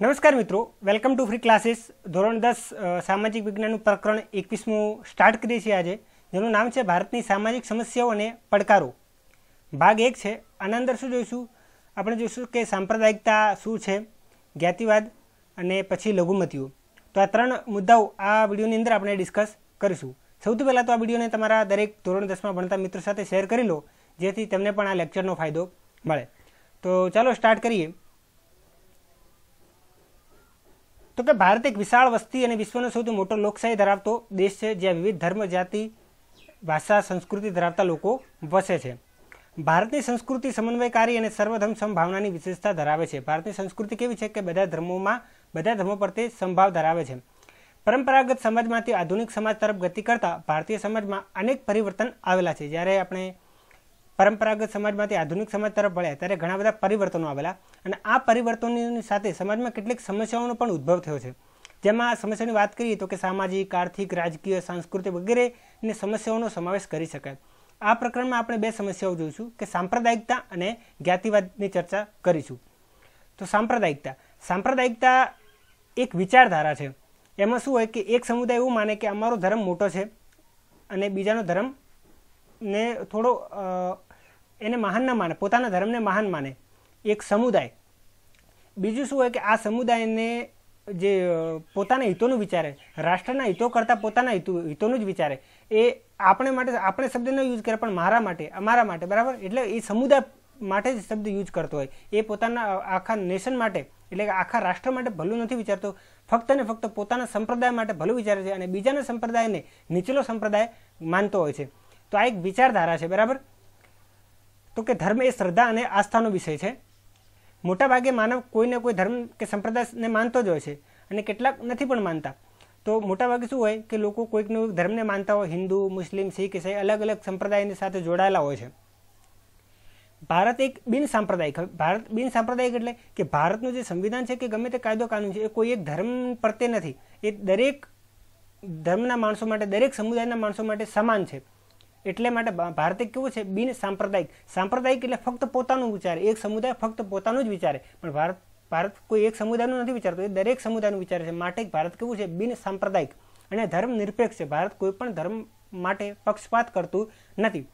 નમસ્કાર મિત્રો welcome to free classes ધોરણ દસ સામાજિક વિજ્ઞાનનું પ્રકરણ એકવીસમું સ્ટાર્ટ કરીએ છીએ આજે જેનું નામ છે ભારતની સામાજિક સમસ્યાઓ અને પડકારો ભાગ એક છે આના અંદર શું જોઈશું આપણે જોઈશું કે સાંપ્રદાયિકતા શું છે જ્ઞાતિવાદ અને પછી લઘુમતીઓ તો આ ત્રણ મુદ્દાઓ આ વિડીયોની અંદર આપણે ડિસ્કસ કરીશું સૌથી પહેલાં તો આ વિડીયોને તમારા દરેક ધોરણ દસમાં ભણતા મિત્રો સાથે શેર કરી લો જેથી તમને પણ આ લેક્ચરનો ફાયદો મળે તો ચાલો સ્ટાર્ટ કરીએ તો કે ભારત એક વિશાળ વસ્તી અને વિશ્વનો સૌથી મોટો લોકશાહી ધરાવતો દેશ છે જ્યાં વિવિધ ધર્મ જાતિ ભાષા સંસ્કૃતિ ધરાવતા લોકો વસે છે ભારતની સંસ્કૃતિ સમન્વયકારી અને સર્વધર્મ સંભાવનાની વિશેષતા ધરાવે છે ભારતની સંસ્કૃતિ કેવી છે કે બધા ધર્મોમાં બધા ધર્મો પ્રત્યે સંભાવ ધરાવે છે પરંપરાગત સમાજમાંથી આધુનિક સમાજ તરફ ગતિ કરતા ભારતીય સમાજમાં અનેક પરિવર્તન આવેલા છે જ્યારે આપણે પરંપરાગત સમાજમાંથી આધુનિક સમાજ તરફ વળ્યા ત્યારે ઘણા બધા પરિવર્તનો આવેલા અને આ પરિવર્તનોની સાથે સમાજમાં કેટલીક સમસ્યાઓનો પણ ઉદ્ભવ થયો છે જેમાં આ સમસ્યાની વાત કરીએ તો કે સામાજિક આર્થિક રાજકીય સાંસ્કૃતિક વગેરેની સમસ્યાઓનો સમાવેશ કરી શકાય આ પ્રકરણમાં આપણે બે સમસ્યાઓ જોઈશું કે સાંપ્રદાયિકતા અને જ્ઞાતિવાદની ચર્ચા કરીશું તો સાંપ્રદાયિકતા સાંપ્રદાયિકતા એક વિચારધારા છે એમાં શું હોય કે એક સમુદાય એવું માને કે અમારો ધર્મ મોટો છે અને બીજાનો ધર્મ ને થોડો એને મહાન ન માને પોતાના ધર્મને મહાન માને એક સમુદાય બીજું શું હોય કે આ સમુદાયને જે પોતાના હિતોનું વિચારે રાષ્ટ્રના હિતો કરતાં પોતાના હિતો હિતોનું જ વિચારે એ આપણે માટે આપણે શબ્દ ન યુઝ કરે પણ મારા માટે અમારા માટે બરાબર એટલે એ સમુદાય માટે જ શબ્દ યુઝ કરતો હોય એ પોતાના આખા નેશન માટે એટલે કે આખા રાષ્ટ્ર માટે ભલું નથી વિચારતો ફક્ત ને ફક્ત પોતાના સંપ્રદાય માટે ભલું વિચારે છે અને બીજાના સંપ્રદાયને નીચલો સંપ્રદાય માનતો હોય છે તો આ એક વિચારધારા છે બરાબર તો કે ધર્મ એ શ્રદ્ધા અને આસ્થાનો વિષય છે મોટાભાગે માનવ કોઈને કોઈ ધર્મ કે સંપ્રદાયને માનતો જ હોય છે અને કેટલાક નથી પણ માનતા તો મોટાભાગે શું હોય કે લોકો કોઈકને ધર્મને માનતા હોય હિન્દુ મુસ્લિમ શીખ ઈસાઈ અલગ અલગ સંપ્રદાયની સાથે જોડાયેલા હોય છે ભારત એક બિન સાંપ્રદાયિક ભારત બિન સાંપ્રદાયિક એટલે કે ભારતનું જે સંવિધાન છે કે ગમે તે કાયદો કાનૂન છે એ કોઈ એક ધર્મ પ્રત્યે નથી એ દરેક ધર્મના માણસો માટે દરેક સમુદાયના માણસો માટે સમાન છે એટલે માટે ભારતે કેવું છે બિન સાંપ્રદાયિક સાંપ્રદાયિક એટલે ફક્ત પોતાનું વિચારે એક સમુદાય ફક્ત પોતાનું જ વિચારે પણ ભારત ભારત કોઈ એક સમુદાયનું નથી વિચારતો એ દરેક સમુદાયનું વિચારે છે માટે ભારત કેવું છે બિન સાંપ્રદાયિક અને ધર્મ નિરપેક્ષ છે ભારત કોઈ પણ ધર્મ માટે પક્ષપાત કરતું નથી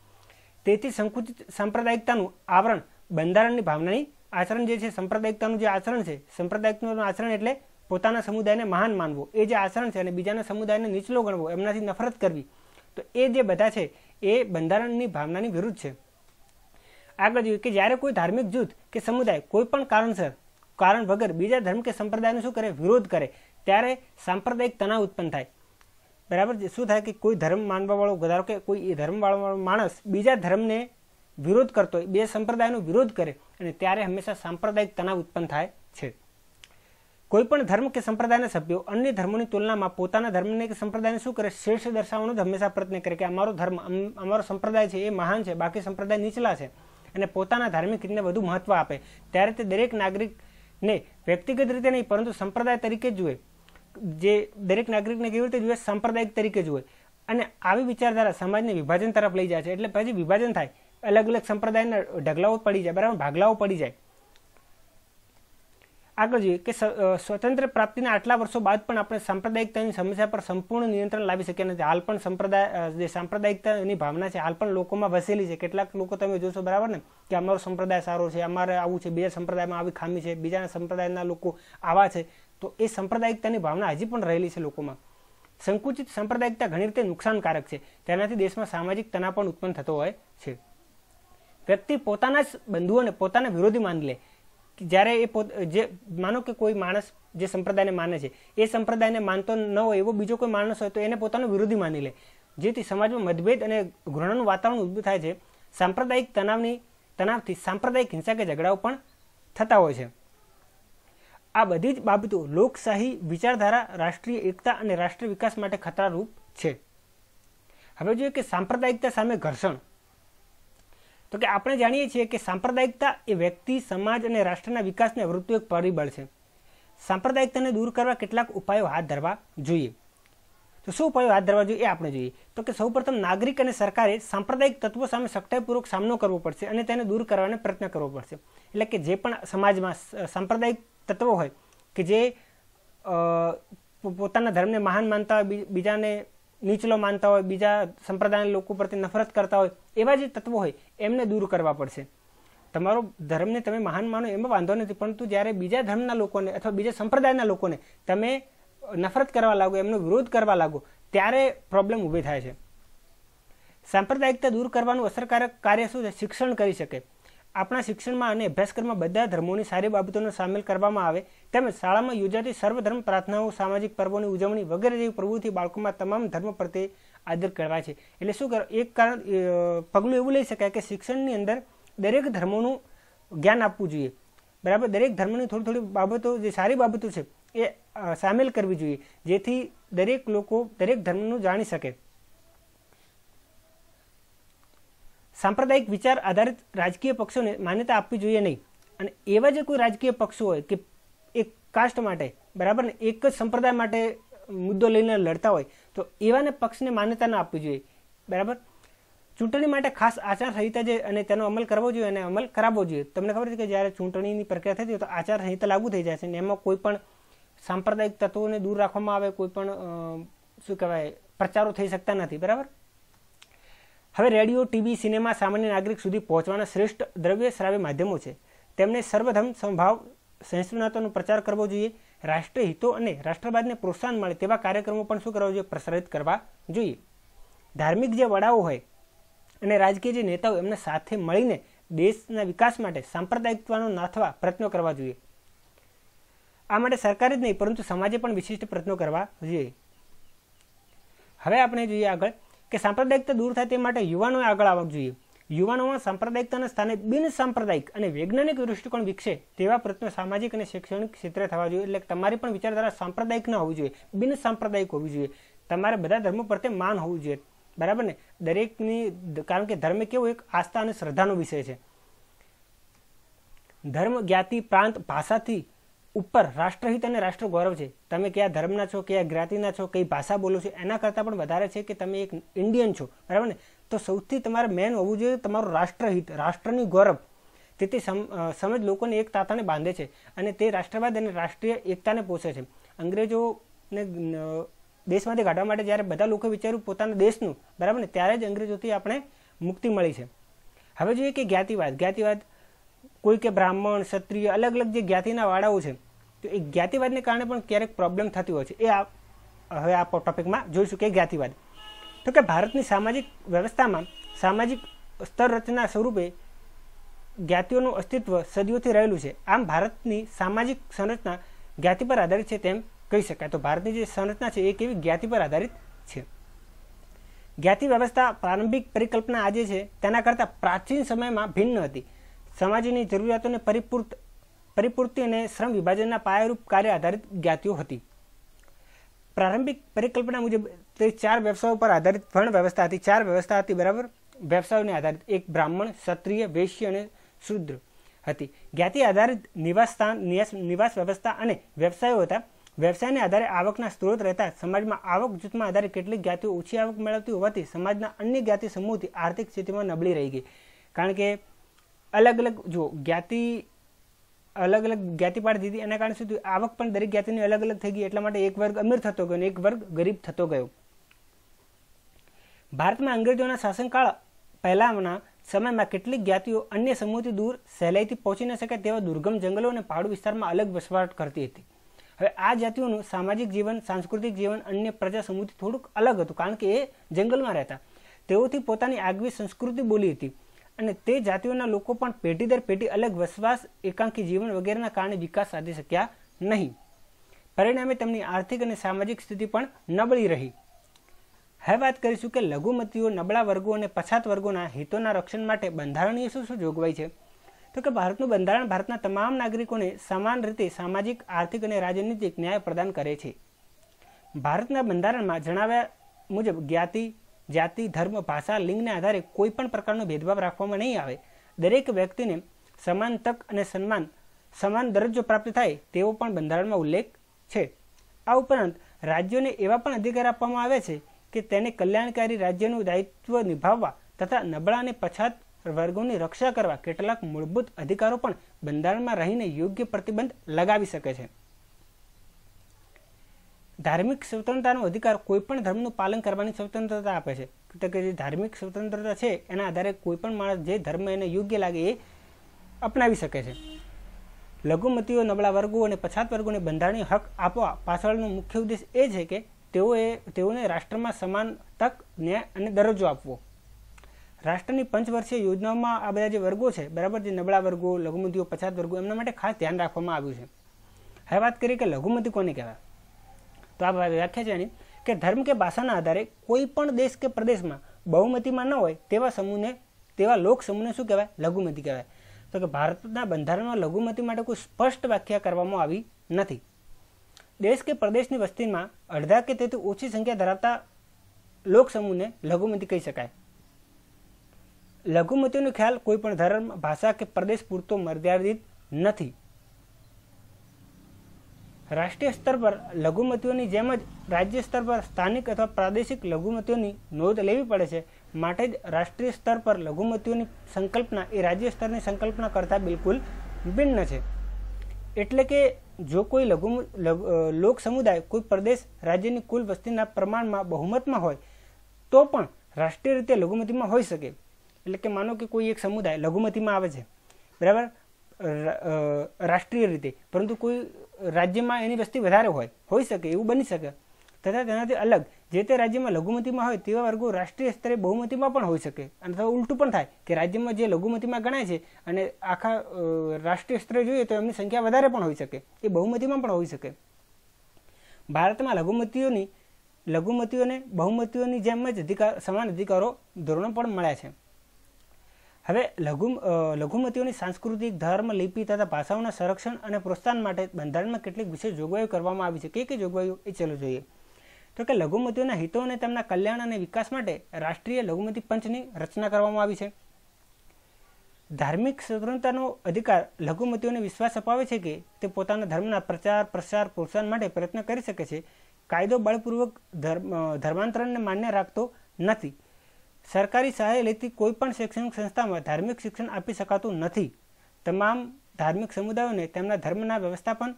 તેથી સંકુચિત સાંપ્રદાયિકતાનું આવરણ બંધારણની ભાવનાની આચરણ જે છે સાંપ્રદાયિકતાનું જે આચરણ છે સાંપ્રદાયિકતાનું આચરણ એટલે પોતાના સમુદાયને મહાન માનવો એ જે આચરણ છે અને બીજાના સમુદાયને નીચલો ગણવો એમનાથી નફરત કરવી તો એ જે બધા છે એ બંધારણની ભાવનાની વિરુદ્ધ છે આગળ જોયું કે જ્યારે કોઈ ધાર્મિક જૂથ કે સમુદાય કોઈ પણ કારણસર કારણ વગર બીજા ધર્મ કે સંપ્રદાયનો શું કરે વિરોધ કરે ત્યારે સાંપ્રદાયિક તણાવ ઉત્પન્ન થાય બરાબર શું થાય કે કોઈ ધર્મ માનવાવાળો ધારો કે કોઈ ધર્મવાળો માણસ બીજા ધર્મને વિરોધ કરતો હોય બે સંપ્રદાયનો વિરોધ કરે અને ત્યારે હંમેશા સાંપ્રદાયિક તણાવ ઉત્પન્ન થાય છે કોઈપણ ધર્મ કે સંપ્રદાયના સભ્યો અન્ય ધર્મોની તુલનામાં પોતાના ધર્મને કે સંપ્રદાયને શું કરે શ્રેષ્ઠ દર્શાવવાનો હંમેશા પ્રયત્ન કરે કે અમારો ધર્મ અમારો સંપ્રદાય છે એ મહાન છે બાકી સંપ્રદાય નીચલા છે અને પોતાના ધાર્મિક રીતને વધુ મહત્વ આપે ત્યારે તે દરેક નાગરિકને વ્યક્તિગત રીતે નહીં પરંતુ સંપ્રદાય તરીકે જ જુએ જે દરેક નાગરિકને કેવી રીતે જુએ સાંપ્રદાયિક તરીકે જુએ અને આવી વિચારધારા સમાજને વિભાજન તરફ લઈ જાય છે એટલે પછી વિભાજન થાય અલગ અલગ સંપ્રદાયના ઢગલાઓ પડી જાય બરાબર ભાગલાઓ પડી જાય આગળ જોઈએ કે સ્વતંત્ર પ્રાપ્તિના આટલા વર્ષો બાદ પણ આપણે સાંપ્રદાયિકતાની સમસ્યા પર સંપૂર્ણ નિયંત્રણ લાવી શક્યા નથી હાલ પણ સંપ્રદાય જે સાંપ્રદાયિકતાની ભાવના છે હાલ પણ લોકોમાં વસેલી છે કેટલાક લોકો તમે જોશો બરાબર ને કે અમારો સંપ્રદાય સારો છે અમારે આવું છે બીજા સંપ્રદાયમાં આવી ખામી છે બીજાના સંપ્રદાયના લોકો આવા છે તો એ સાંપ્રદાયિકતાની ભાવના હજી પણ રહેલી છે લોકોમાં સંકુચિત સાંપ્રદાયિકતા ઘણી રીતે નુકસાનકારક છે તેનાથી દેશમાં સામાજિક તણાવ પણ ઉત્પન્ન થતો હોય છે વ્યક્તિ પોતાના જ બંધુઓને પોતાના વિરોધી માની લે જ્યારે એ પોત જે માનો કે કોઈ માણસ જે સંપ્રદાયને માને છે એ સંપ્રદાયને માનતો ન હોય એવો બીજો કોઈ માણસ હોય તો એને પોતાનો વિરોધી માની લે જેથી સમાજમાં મતભેદ અને ઘૃણાનું વાતાવરણ ઉભું થાય છે સાંપ્રદાયિક તણાવની તણાવથી સાંપ્રદાયિક હિંસા કે ઝઘડાઓ પણ થતા હોય છે આ બધી જ બાબતો લોકશાહી વિચારધારા રાષ્ટ્રીય એકતા અને રાષ્ટ્રીય વિકાસ માટે ખતરારૂપ છે હવે જોઈએ કે સાંપ્રદાયિકતા સામે ઘર્ષણ તો કે આપણે જાણીએ છીએ કે સાંપ્રદાયિકતા એ વ્યક્તિ સમાજ અને રાષ્ટ્રના વિકાસને વૃત્તિક પરિબળ છે સાંપ્રદાયિકતાને દૂર કરવા કેટલાક ઉપાયો હાથ ધરવા જોઈએ તો શું ઉપાયો હાથ ધરવા જોઈએ એ આપણે જોઈએ તો કે સૌપ્રથમ નાગરિક અને સરકારે સાંપ્રદાયિક તત્વો સામે સખ્તાઈપૂર્વક સામનો કરવો પડશે અને તેને દૂર કરવાનો પ્રયત્ન કરવો પડશે એટલે કે જે પણ સમાજમાં સાંપ્રદાયિક તત્વો હોય કે જે પોતાના ધર્મને મહાન માનતા હોય બીજાને નીચલો માનતા હોય બીજા સંપ્રદાયના લોકો પ્રત્યે નફરત કરતા હોય એવા જે તત્વો હોય એમને દૂર કરવા પડશે તમારો ધર્મને તમે મહાન માનો એમાં વાંધો નથી પરંતુ જ્યારે બીજા ધર્મના લોકોને અથવા બીજા સંપ્રદાયના લોકોને તમે નફરત કરવા લાગો એમનો વિરોધ કરવા લાગો ત્યારે પ્રોબ્લેમ ઊભી થાય છે સાંપ્રદાયિકતા દૂર કરવાનું અસરકારક કાર્ય શું છે શિક્ષણ કરી શકે આપણા શિક્ષણમાં અને અભ્યાસક્રમમાં બધા ધર્મોની સારી બાબતોને સામેલ કરવામાં આવે તેમજ શાળામાં યોજાતી સર્વધર્મ પ્રાર્થનાઓ સામાજિક પર્વોની ઉજવણી વગેરે જેવી પ્રવૃત્તિ બાળકોમાં તમામ ધર્મ પ્રત્યે આદર કરાય છે એટલે શું કરો એક કારણ પગલું એવું લઈ શકાય કે શિક્ષણની અંદર દરેક ધર્મોનું જ્ઞાન આપવું જોઈએ બરાબર દરેક ધર્મની થોડી થોડી બાબતો જે સારી બાબતો છે એ સામેલ કરવી જોઈએ જેથી દરેક લોકો દરેક ધર્મનું જાણી શકે સાંપ્રદાયિક વિચાર આધારિત રાજકીય પક્ષોને માન્યતા આપવી જોઈએ નહીં અને એવા જે કોઈ રાજકીય પક્ષો હોય કે એક કાસ્ટ માટે બરાબર ને એક જ સંપ્રદાય માટે મુદ્દો લઈને લડતા હોય તો એવાને પક્ષને માન્યતા ન આપવી જોઈએ બરાબર ચૂંટણી માટે ખાસ આચારસંહિતા જે અને તેનો અમલ કરવો જોઈએ અને અમલ કરાવવો જોઈએ તમને ખબર છે કે જ્યારે ચૂંટણીની પ્રક્રિયા થતી હોય તો આચારસંહિતા લાગુ થઈ જાય છે અને એમાં કોઈ પણ સાંપ્રદાયિક તત્વોને દૂર રાખવામાં આવે કોઈ પણ શું કહેવાય પ્રચારો થઈ શકતા નથી બરાબર હવે રેડિયો ટીવી સિનેમા સામાન્ય નાગરિક સુધી પહોંચવાના શ્રેષ્ઠ દ્રવ્ય શ્રાવ્ય માધ્યમો છે તેમને સર્વધર્મ સંભાવ સહિષ્ણુતાનો પ્રચાર કરવો જોઈએ રાષ્ટ્રીય હિતો અને રાષ્ટ્રવાદને પ્રોત્સાહન મળે તેવા કાર્યક્રમો પણ શું કરવા જોઈએ પ્રસારિત કરવા જોઈએ ધાર્મિક જે વડાઓ હોય અને રાજકીય જે નેતાઓ એમને સાથે મળીને દેશના વિકાસ માટે સાંપ્રદાયિકતાનો નાથવા પ્રયત્નો કરવા જોઈએ આ માટે સરકારે જ નહીં પરંતુ સમાજે પણ વિશિષ્ટ પ્રયત્નો કરવા જોઈએ હવે આપણે જોઈએ આગળ કે સાંપ્રદાયિકતા દૂર થાય તે માટે યુવાનોએ આગળ આવવું જોઈએ યુવાનોમાં સાંપ્રદાયિકતાના સ્થાને બિન સાંપ્રદાયિક અને વૈજ્ઞાનિક દૃષ્ટિકોણ વિકસે તેવા પ્રયત્નો સામાજિક અને શૈક્ષણિક ક્ષેત્રે થવા જોઈએ એટલે તમારી પણ વિચારધારા સાંપ્રદાયિક ન હોવી જોઈએ બિન સાંપ્રદાયિક હોવી જોઈએ તમારે બધા ધર્મો પ્રત્યે માન હોવું જોઈએ બરાબર ને દરેકની કારણ કે ધર્મ કેવો એક આસ્થા અને શ્રદ્ધાનો વિષય છે ધર્મ જ્ઞાતિ પ્રાંત ભાષાથી ઉપર રાષ્ટ્રહિત અને રાષ્ટ્ર ગૌરવ છે તમે કયા ધર્મના છો કયા જ્ઞાતિના છો કઈ ભાષા બોલો છો એના કરતાં પણ વધારે છે કે તમે એક ઇન્ડિયન છો બરાબર ને તો સૌથી તમારે મેન હોવું જોઈએ તમારું રાષ્ટ્રહિત રાષ્ટ્રની ગૌરવ તેથી સમજ લોકોને એક તાતાને બાંધે છે અને તે રાષ્ટ્રવાદ અને રાષ્ટ્રીય એકતાને પોષે છે અંગ્રેજોને દેશમાંથી કાઢવા માટે જ્યારે બધા લોકો વિચાર્યું પોતાના દેશનું બરાબર ને ત્યારે જ અંગ્રેજોથી આપણે મુક્તિ મળી છે હવે જોઈએ કે જ્ઞાતિવાદ જ્ઞાતિવાદ કોઈ કે બ્રાહ્મણ ક્ષત્રિય અલગ અલગ જે જ્ઞાતિના વાળાઓ છે તો એ જ્ઞાતિવાદને કારણે પણ ક્યારેક પ્રોબ્લેમ થતી હોય છે એ હવે આ ટોપિકમાં જોઈશું કે જ્ઞાતિવાદ તો કે ભારતની સામાજિક વ્યવસ્થામાં સામાજિક સ્તર રચના સ્વરૂપે જ્ઞાતિઓનું અસ્તિત્વ સદીઓથી રહેલું છે આમ ભારતની સામાજિક સંરચના જ્ઞાતિ પર આધારિત છે તેમ કહી શકાય તો ભારતની જે સંરચના છે એ કેવી જ્ઞાતિ પર આધારિત છે જ્ઞાતિ વ્યવસ્થા પ્રારંભિક પરિકલ્પના આજે છે તેના કરતાં પ્રાચીન સમયમાં ભિન્ન હતી સમાજની જરૂરિયાતોને પરિપૂર્ણ પરિપૂર્તિ અને શ્રમ વિભાજનના પાયારૂપ કાર્ય આધારિત જ્ઞાતિઓ હતી પ્રારંભિક પરિકલ્પના મુજબ તે ચાર વ્યવસાયો પર આધારિત વર્ણ વ્યવસ્થા હતી ચાર વ્યવસ્થા હતી બરાબર વ્યવસાયોને આધારિત એક બ્રાહ્મણ ક્ષત્રિય વૈશ્ય અને શુદ્ર હતી જ્ઞાતિ આધારિત નિવાસ સ્થાન નિવાસ વ્યવસ્થા અને વ્યવસાયો હતા વ્યવસાયને આધારે આવકના સ્ત્રોત રહેતા સમાજમાં આવક જૂથમાં આધારે કેટલીક જ્ઞાતિઓ ઓછી આવક મેળવતી હોવાથી સમાજના અન્ય જ્ઞાતિ સમૂહથી આર્થિક સ્થિતિમાં નબળી રહી ગઈ કારણ કે અલગ અલગ જો જ્ઞાતિ અલગ અલગ જ્ઞાતિ પાડી દીધી એના કારણે સુધી આવક પણ દરેક જ્ઞાતિની અલગ અલગ થઈ ગઈ એટલા માટે એક વર્ગ અમીર થતો ગયો એક વર્ગ ગરીબ થતો ગયો ભારતમાં અંગ્રેજોના શાસનકાળ પહેલાંના સમયમાં કેટલીક જ્ઞાતિઓ અન્ય સમૂહથી દૂર સહેલાઈથી પહોંચી ન શકે તેવા દુર્ગમ જંગલો અને પહાડુ વિસ્તારમાં અલગ વસવાટ કરતી હતી હવે આ જાતિઓનું સામાજિક જીવન સાંસ્કૃતિક જીવન અન્ય પ્રજા સમૂહથી થોડુંક અલગ હતું કારણ કે એ જંગલમાં રહેતા તેઓથી પોતાની આગવી સંસ્કૃતિ બોલી હતી અને તે જાતિઓના લોકો પણ પેઢી દર પેઢી અલગ વસવાસ એકાંકી જીવન વગેરેના કારણે વિકાસ સાધી શક્યા નહીં પરિણામે તેમની આર્થિક અને સામાજિક સ્થિતિ પણ નબળી રહી હવે વાત કરીશું કે લઘુમતીઓ નબળા વર્ગો અને પછાત વર્ગોના હિતોના રક્ષણ માટે બંધારણીય શું શું જોગવાઈ છે તો કે ભારતનું બંધારણ ભારતના તમામ નાગરિકોને સમાન રીતે સામાજિક આર્થિક અને રાજનૈતિક ન્યાય પ્રદાન કરે છે ભારતના બંધારણમાં જણાવ્યા મુજબ જ્ઞાતિ જાતિ ધર્મ ભાષા લિંગને આધારે કોઈ પણ પ્રકારનો ભેદભાવ રાખવામાં નહીં આવે દરેક વ્યક્તિને સમાન તક અને સન્માન સમાન દરજ્જો પ્રાપ્ત થાય તેવો પણ બંધારણમાં ઉલ્લેખ છે આ ઉપરાંત રાજ્યોને એવા પણ અધિકાર આપવામાં આવે છે કે તેને કલ્યાણકારી રાજ્યનું દાયિત્વ નિભાવવા તથા નબળા અને પછાત વર્ગોની રક્ષા કરવા કેટલાક મૂળભૂત અધિકારો પણ બંધારણમાં રહીને યોગ્ય પ્રતિબંધ લગાવી શકે છે ધાર્મિક સ્વતંત્રતાનો અધિકાર કોઈપણ ધર્મનું પાલન કરવાની સ્વતંત્રતા આપે છે તો કે જે ધાર્મિક સ્વતંત્રતા છે એના આધારે કોઈપણ માણસ જે ધર્મ એને યોગ્ય લાગે એ અપનાવી શકે છે લઘુમતીઓ નબળા વર્ગો અને પછાત વર્ગોને બંધારણીય હક આપવા પાછળનો મુખ્ય ઉદ્દેશ એ છે કે તેઓએ તેઓને રાષ્ટ્રમાં સમાન તક ન્યાય અને દરજ્જો આપવો રાષ્ટ્રની પંચવર્ષીય યોજનાઓમાં આ બધા જે વર્ગો છે બરાબર જે નબળા વર્ગો લઘુમતીઓ પછાત વર્ગો એમના માટે ખાસ ધ્યાન રાખવામાં આવ્યું છે હવે વાત કરીએ કે લઘુમતી કોને કહેવાય તો આ વ્યાખ્યા છે કે ધર્મ કે ભાષાના આધારે કોઈ પણ દેશ કે પ્રદેશમાં બહુમતીમાં ન હોય તેવા સમૂહને તેવા લોક સમૂહને શું કહેવાય લઘુમતી કહેવાય તો કે ભારતના બંધારણમાં લઘુમતી માટે કોઈ સ્પષ્ટ વ્યાખ્યા કરવામાં આવી નથી દેશ કે પ્રદેશની વસ્તીમાં અડધા કે તેથી ઓછી સંખ્યા ધરાવતા લોક સમૂહને લઘુમતી કહી શકાય લઘુમતીનો ખ્યાલ કોઈ પણ ધર્મ ભાષા કે પ્રદેશ પૂરતો મર્યાદિત નથી રાષ્ટ્રીય સ્તર પર લઘુમતીઓની જેમ જ રાજ્ય સ્તર પર સ્થાનિક અથવા પ્રાદેશિક લઘુમતીઓની નોંધ લેવી પડે છે માટે જ રાષ્ટ્રીય સ્તર પર લઘુમતીઓની સંકલ્પના એ રાજ્ય સ્તરની સંકલ્પના કરતાં બિલકુલ ભિન્ન છે એટલે કે જો કોઈ લઘુ લોક સમુદાય કોઈ પ્રદેશ રાજ્યની કુલ વસ્તીના પ્રમાણમાં બહુમતમાં હોય તો પણ રાષ્ટ્રીય રીતે લઘુમતીમાં હોઈ શકે એટલે કે માનો કે કોઈ એક સમુદાય લઘુમતીમાં આવે છે બરાબર રાષ્ટ્રીય રીતે પરંતુ કોઈ રાજ્યમાં એની વસ્તી વધારે હોય હોઈ શકે એવું બની શકે તથા તેનાથી અલગ જે તે રાજ્યમાં લઘુમતીમાં હોય તેવા વર્ગો રાષ્ટ્રીય સ્તરે બહુમતીમાં પણ હોઈ શકે અને ઉલટું પણ થાય કે રાજ્યમાં જે લઘુમતીમાં ગણાય છે અને આખા રાષ્ટ્રીય સ્તરે જોઈએ તો એમની સંખ્યા વધારે પણ હોઈ શકે એ બહુમતીમાં પણ હોઈ શકે ભારતમાં લઘુમતીઓની લઘુમતીઓને બહુમતીઓની જેમ જ અધિકાર સમાન અધિકારો ધોરણો પણ મળ્યા છે હવે લઘુ લઘુમતીઓની સાંસ્કૃતિક ધર્મ લિપિ તથા ભાષાઓના સંરક્ષણ અને પ્રોત્સાહન માટે બંધારણમાં કેટલીક વિશેષ જોગવાઈઓ કરવામાં આવી છે કે કઈ જોગવાઈઓ એ ચાલો જોઈએ તો કે લઘુમતીઓના હિતો અને તેમના કલ્યાણ અને વિકાસ માટે રાષ્ટ્રીય લઘુમતી પંચની રચના કરવામાં આવી છે ધાર્મિક સ્વતંત્રતાનો અધિકાર લઘુમતીઓને વિશ્વાસ અપાવે છે કે તે પોતાના ધર્મના પ્રચાર પ્રસાર પ્રોત્સાહન માટે પ્રયત્ન કરી શકે છે કાયદો બળપૂર્વક ધર્મ ધર્માંતરણને માન્ય રાખતો નથી સરકારી સહાય લેતી કોઈપણ શૈક્ષણિક સંસ્થામાં ધાર્મિક શિક્ષણ આપી શકાતું નથી તમામ ધાર્મિક સમુદાયોને તેમના ધર્મના વ્યવસ્થાપન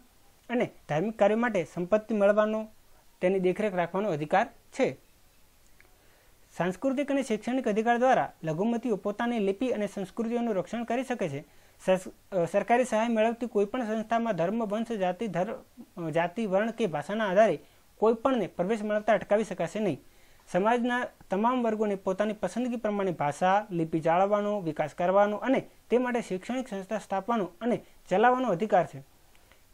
અને ધાર્મિક કાર્ય માટે સંપત્તિ મેળવવાનો તેની દેખરેખ રાખવાનો અધિકાર છે સાંસ્કૃતિક અને શૈક્ષણિક અધિકાર દ્વારા લઘુમતીઓ પોતાની લિપિ અને સંસ્કૃતિઓનું રક્ષણ કરી શકે છે સરકારી સહાય મેળવતી કોઈપણ સંસ્થામાં ધર્મ વંશ જાતિ ધર્મ જાતિ વર્ણ કે ભાષાના આધારે કોઈપણને પ્રવેશ મેળવતા અટકાવી શકાશે નહીં સમાજના તમામ વર્ગોને પોતાની પસંદગી પ્રમાણે ભાષા લિપિ જાળવવાનો વિકાસ કરવાનો અને તે માટે શૈક્ષણિક સંસ્થા સ્થાપવાનો અને ચલાવવાનો અધિકાર છે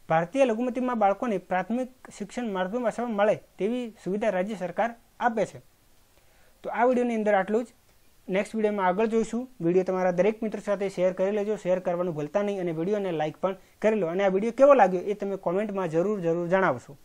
ભારતીય લઘુમતીમાં બાળકોને પ્રાથમિક શિક્ષણ માતૃભાષામાં મળે તેવી સુવિધા રાજ્ય સરકાર આપે છે તો આ વિડીયોની અંદર આટલું જ નેક્સ્ટ વિડીયોમાં આગળ જોઈશું વિડીયો તમારા દરેક મિત્ર સાથે શેર કરી લેજો શેર કરવાનું ભૂલતા નહીં અને વિડીયોને લાઇક પણ કરી લો અને આ વિડીયો કેવો લાગ્યો એ તમે કોમેન્ટમાં જરૂર જરૂર જણાવશો